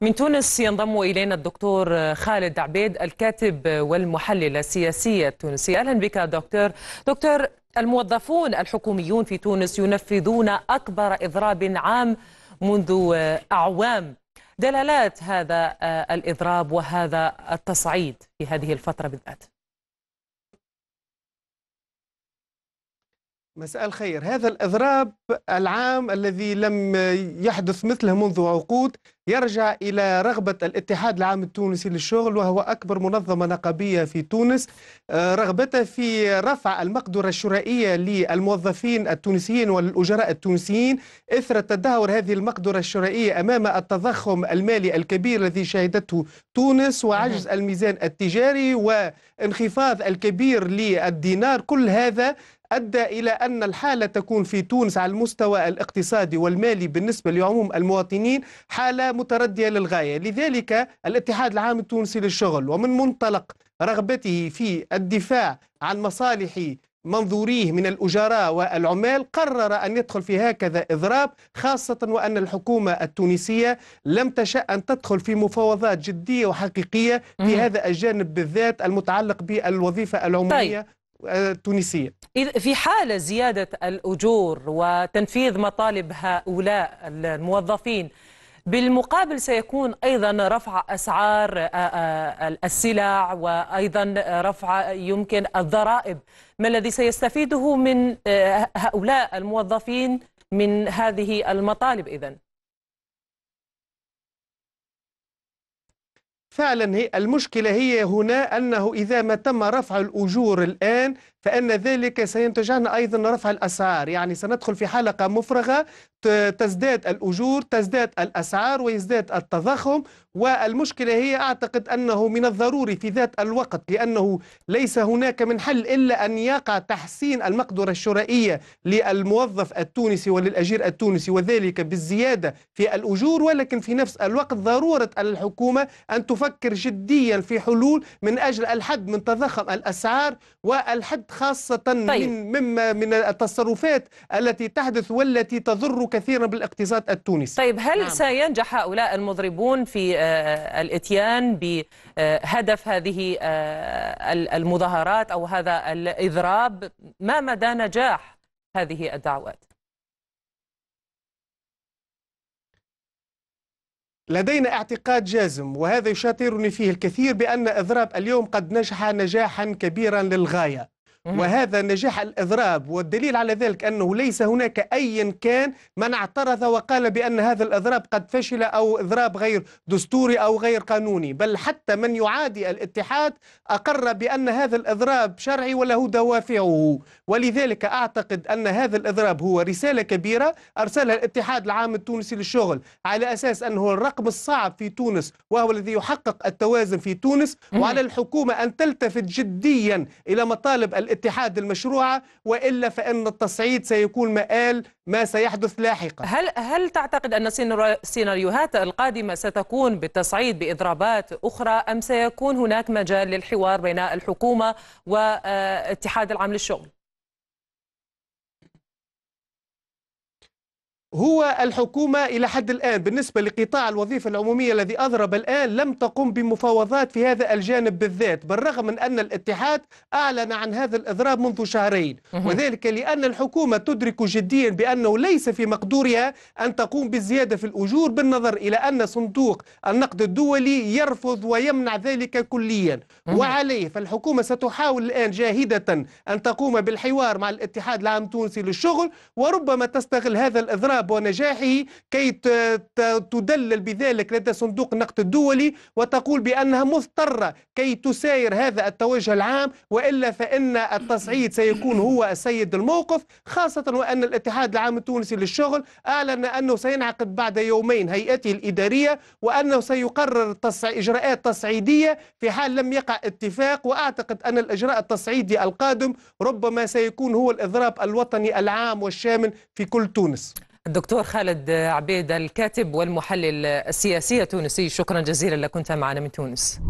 من تونس ينضم إلينا الدكتور خالد عبيد الكاتب والمحلل السياسي التونسي أهلا بك دكتور دكتور الموظفون الحكوميون في تونس ينفذون أكبر إضراب عام منذ أعوام دلالات هذا الإضراب وهذا التصعيد في هذه الفترة بالذات مساء الخير هذا الإضراب العام الذي لم يحدث مثله منذ عقود يرجع إلى رغبة الاتحاد العام التونسي للشغل وهو أكبر منظمة نقابية في تونس آه، رغبته في رفع المقدرة الشرائية للموظفين التونسيين والأجراء التونسيين إثر تدهور هذه المقدرة الشرائية أمام التضخم المالي الكبير الذي شهدته تونس وعجز الميزان التجاري وانخفاض الكبير للدينار كل هذا أدى إلى أن الحالة تكون في تونس على المستوى الاقتصادي والمالي بالنسبة لعموم المواطنين حالة متردية للغاية لذلك الاتحاد العام التونسي للشغل ومن منطلق رغبته في الدفاع عن مصالح منظوريه من الأجراء والعمال قرر أن يدخل في هكذا إضراب خاصة وأن الحكومة التونسية لم تشا ان تدخل في مفاوضات جدية وحقيقية في هذا الجانب بالذات المتعلق بالوظيفة العمومية طيب. التونسية في حال زيادة الأجور وتنفيذ مطالب هؤلاء الموظفين بالمقابل سيكون أيضا رفع أسعار السلع وأيضا رفع يمكن الضرائب ما الذي سيستفيده من هؤلاء الموظفين من هذه المطالب إذن؟ فعلا هي المشكلة هي هنا أنه إذا ما تم رفع الأجور الآن فإن ذلك سينتج عنا أيضا رفع الأسعار يعني سندخل في حلقة مفرغة تزداد الأجور تزداد الأسعار ويزداد التضخم والمشكلة هي أعتقد أنه من الضروري في ذات الوقت لأنه ليس هناك من حل إلا أن يقع تحسين المقدرة الشرائية للموظف التونسي وللأجير التونسي وذلك بالزيادة في الأجور ولكن في نفس الوقت ضرورة الحكومة أن تفكر جديا في حلول من أجل الحد من تضخم الأسعار والحد خاصة طيب. من مما من التصرفات التي تحدث والتي تضرك كثيرا بالاقتصاد التونسي طيب هل نعم. سينجح هؤلاء المضربون في آه، الاتيان بهدف هذه آه، المظاهرات أو هذا الإضراب ما مدى نجاح هذه الدعوات لدينا اعتقاد جازم وهذا يشاطرني فيه الكثير بأن إضراب اليوم قد نجح نجاحا كبيرا للغاية وهذا نجاح الإضراب والدليل على ذلك أنه ليس هناك أيا كان من اعترض وقال بأن هذا الإضراب قد فشل أو إضراب غير دستوري أو غير قانوني بل حتى من يعادي الاتحاد أقر بأن هذا الإضراب شرعي وله دوافعه ولذلك أعتقد أن هذا الإضراب هو رسالة كبيرة أرسلها الاتحاد العام التونسي للشغل على أساس أنه الرقم الصعب في تونس وهو الذي يحقق التوازن في تونس وعلى الحكومة أن تلتفت جديا إلى مطالب الاتحاد اتحاد المشروعة وإلا فإن التصعيد سيكون مآل ما سيحدث لاحقا هل هل تعتقد أن السيناريوهات القادمة ستكون بالتصعيد بإضرابات أخرى أم سيكون هناك مجال للحوار بين الحكومة واتحاد العام للشغل؟ هو الحكومة إلى حد الآن بالنسبة لقطاع الوظيفة العمومية الذي أضرب الآن لم تقم بمفاوضات في هذا الجانب بالذات بالرغم من أن الاتحاد أعلن عن هذا الإضراب منذ شهرين وذلك لأن الحكومة تدرك جديا بأنه ليس في مقدورها أن تقوم بالزيادة في الأجور بالنظر إلى أن صندوق النقد الدولي يرفض ويمنع ذلك كليا وعليه فالحكومة ستحاول الآن جاهدة أن تقوم بالحوار مع الاتحاد العام التونسي للشغل وربما تستغل هذا الإضراب الشباب ونجاحه كي تدلل بذلك لدى صندوق النقد الدولي وتقول بأنها مضطرة كي تساير هذا التوجه العام وإلا فإن التصعيد سيكون هو السيد الموقف خاصة وأن الاتحاد العام التونسي للشغل أعلن أنه سينعقد بعد يومين هيئته الإدارية وأنه سيقرر إجراءات تصعيدية في حال لم يقع اتفاق وأعتقد أن الإجراء التصعيدي القادم ربما سيكون هو الإضراب الوطني العام والشامل في كل تونس الدكتور خالد عبيد الكاتب والمحلل السياسي التونسي شكرا جزيلا لك كنت معنا من تونس